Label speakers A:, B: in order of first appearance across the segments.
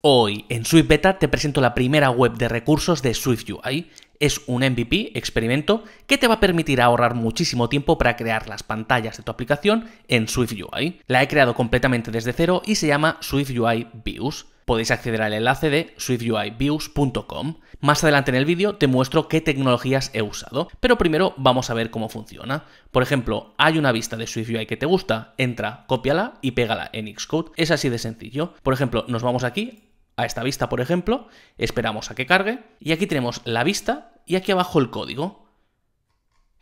A: Hoy en Swift Beta te presento la primera web de recursos de Swift UI. Es un MVP, experimento, que te va a permitir ahorrar muchísimo tiempo para crear las pantallas de tu aplicación en Swift UI. La he creado completamente desde cero y se llama Swift UI Views. Podéis acceder al enlace de swiftuiviews.com. Más adelante en el vídeo te muestro qué tecnologías he usado, pero primero vamos a ver cómo funciona. Por ejemplo, hay una vista de UI que te gusta, entra, cópiala y pégala en Xcode. Es así de sencillo. Por ejemplo, nos vamos aquí a esta vista, por ejemplo, esperamos a que cargue, y aquí tenemos la vista y aquí abajo el código.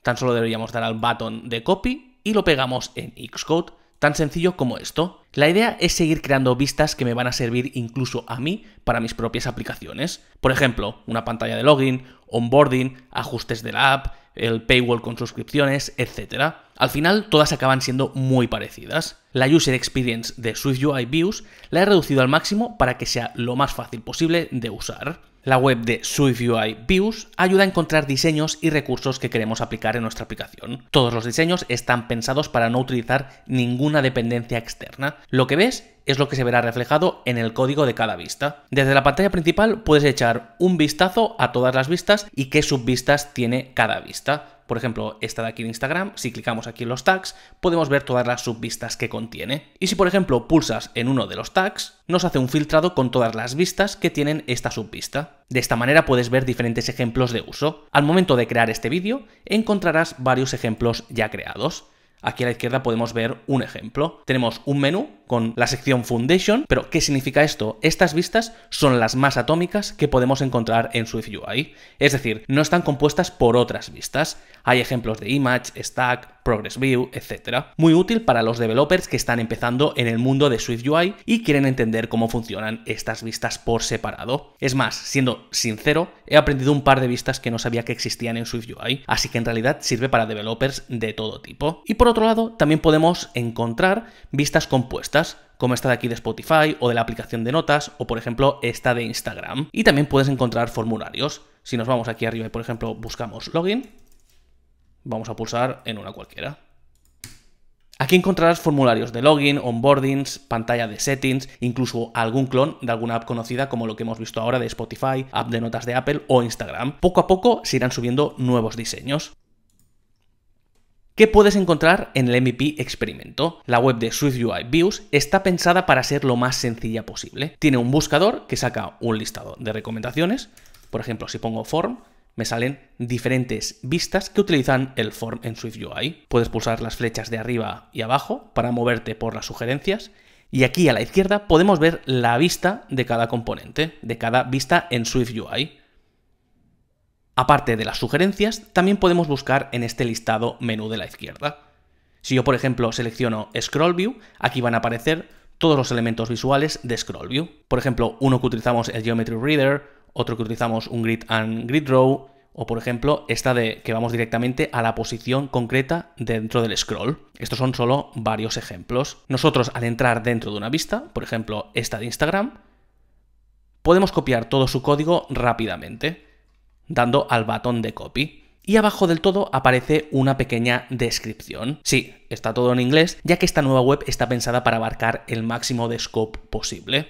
A: Tan solo deberíamos dar al botón de copy y lo pegamos en Xcode, tan sencillo como esto. La idea es seguir creando vistas que me van a servir incluso a mí para mis propias aplicaciones. Por ejemplo, una pantalla de login, onboarding, ajustes de la app, el paywall con suscripciones, etc. Al final, todas acaban siendo muy parecidas. La user experience de SwiftUI Views la he reducido al máximo para que sea lo más fácil posible de usar. La web de SwiftUI Views ayuda a encontrar diseños y recursos que queremos aplicar en nuestra aplicación. Todos los diseños están pensados para no utilizar ninguna dependencia externa. Lo que ves es lo que se verá reflejado en el código de cada vista. Desde la pantalla principal puedes echar un vistazo a todas las vistas y qué subvistas tiene cada vista. Por ejemplo, esta de aquí en Instagram, si clicamos aquí en los tags, podemos ver todas las subvistas que contiene. Y si por ejemplo pulsas en uno de los tags, nos hace un filtrado con todas las vistas que tienen esta subvista. De esta manera puedes ver diferentes ejemplos de uso. Al momento de crear este vídeo, encontrarás varios ejemplos ya creados. Aquí a la izquierda podemos ver un ejemplo. Tenemos un menú con la sección Foundation, pero ¿qué significa esto? Estas vistas son las más atómicas que podemos encontrar en SwiftUI, es decir, no están compuestas por otras vistas. Hay ejemplos de Image, Stack, Progress View, etc. Muy útil para los developers que están empezando en el mundo de SwiftUI y quieren entender cómo funcionan estas vistas por separado. Es más, siendo sincero, he aprendido un par de vistas que no sabía que existían en SwiftUI, así que en realidad sirve para developers de todo tipo. Y por otro lado, también podemos encontrar vistas compuestas como esta de aquí de Spotify o de la aplicación de notas o por ejemplo esta de Instagram. Y también puedes encontrar formularios. Si nos vamos aquí arriba y por ejemplo buscamos login, vamos a pulsar en una cualquiera. Aquí encontrarás formularios de login, onboardings, pantalla de settings, incluso algún clon de alguna app conocida como lo que hemos visto ahora de Spotify, app de notas de Apple o Instagram. Poco a poco se irán subiendo nuevos diseños. ¿Qué puedes encontrar en el MVP experimento? La web de SwiftUI Views está pensada para ser lo más sencilla posible. Tiene un buscador que saca un listado de recomendaciones. Por ejemplo, si pongo form, me salen diferentes vistas que utilizan el form en SwiftUI. Puedes pulsar las flechas de arriba y abajo para moverte por las sugerencias. Y aquí a la izquierda podemos ver la vista de cada componente, de cada vista en SwiftUI. Aparte de las sugerencias, también podemos buscar en este listado menú de la izquierda. Si yo, por ejemplo, selecciono Scroll View, aquí van a aparecer todos los elementos visuales de Scroll View. Por ejemplo, uno que utilizamos el Geometry Reader, otro que utilizamos un Grid and Grid Row, o por ejemplo, esta de que vamos directamente a la posición concreta dentro del scroll. Estos son solo varios ejemplos. Nosotros al entrar dentro de una vista, por ejemplo, esta de Instagram, podemos copiar todo su código rápidamente dando al batón de copy. Y abajo del todo aparece una pequeña descripción. Sí, está todo en inglés, ya que esta nueva web está pensada para abarcar el máximo de scope posible.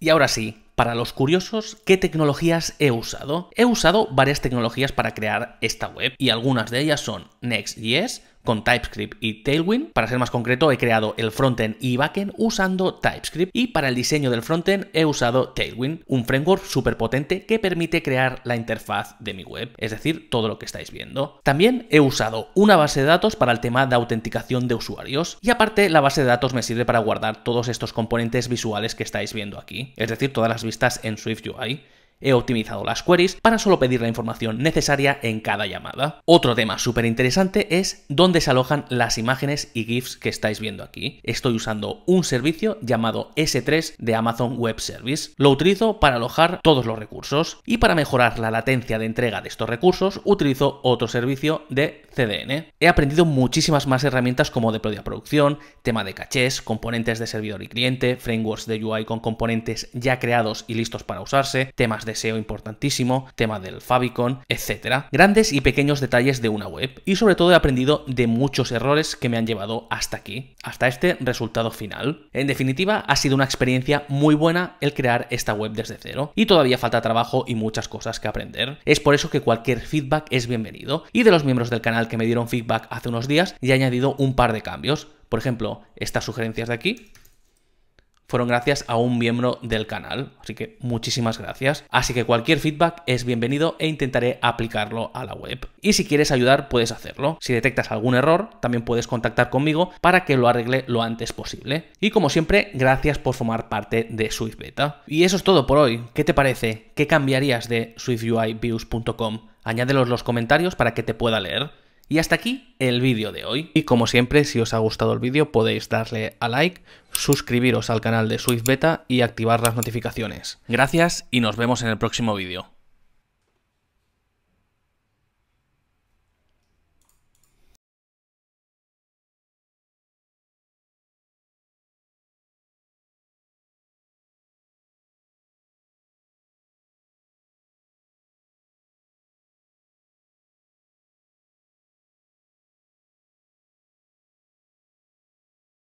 A: Y ahora sí, para los curiosos, ¿qué tecnologías he usado? He usado varias tecnologías para crear esta web y algunas de ellas son Next.js, con TypeScript y Tailwind. Para ser más concreto, he creado el frontend y backend usando TypeScript y para el diseño del frontend he usado Tailwind, un framework súper potente que permite crear la interfaz de mi web, es decir, todo lo que estáis viendo. También he usado una base de datos para el tema de autenticación de usuarios y aparte la base de datos me sirve para guardar todos estos componentes visuales que estáis viendo aquí, es decir, todas las vistas en SwiftUI. He optimizado las queries para solo pedir la información necesaria en cada llamada. Otro tema súper interesante es dónde se alojan las imágenes y GIFs que estáis viendo aquí. Estoy usando un servicio llamado S3 de Amazon Web Service. Lo utilizo para alojar todos los recursos y para mejorar la latencia de entrega de estos recursos utilizo otro servicio de CDN. He aprendido muchísimas más herramientas como deploy a producción, tema de cachés, componentes de servidor y cliente, frameworks de UI con componentes ya creados y listos para usarse, temas de deseo importantísimo, tema del favicon, etc. Grandes y pequeños detalles de una web y sobre todo he aprendido de muchos errores que me han llevado hasta aquí, hasta este resultado final. En definitiva, ha sido una experiencia muy buena el crear esta web desde cero y todavía falta trabajo y muchas cosas que aprender. Es por eso que cualquier feedback es bienvenido y de los miembros del canal que me dieron feedback hace unos días ya he añadido un par de cambios. Por ejemplo, estas sugerencias de aquí fueron gracias a un miembro del canal. Así que muchísimas gracias. Así que cualquier feedback es bienvenido e intentaré aplicarlo a la web. Y si quieres ayudar, puedes hacerlo. Si detectas algún error, también puedes contactar conmigo para que lo arregle lo antes posible. Y como siempre, gracias por formar parte de Swift Beta. Y eso es todo por hoy. ¿Qué te parece? ¿Qué cambiarías de swiftuiviews.com? Añádelos los comentarios para que te pueda leer. Y hasta aquí el vídeo de hoy. Y como siempre, si os ha gustado el vídeo podéis darle a like, suscribiros al canal de Swift Beta y activar las notificaciones. Gracias y nos vemos en el próximo vídeo.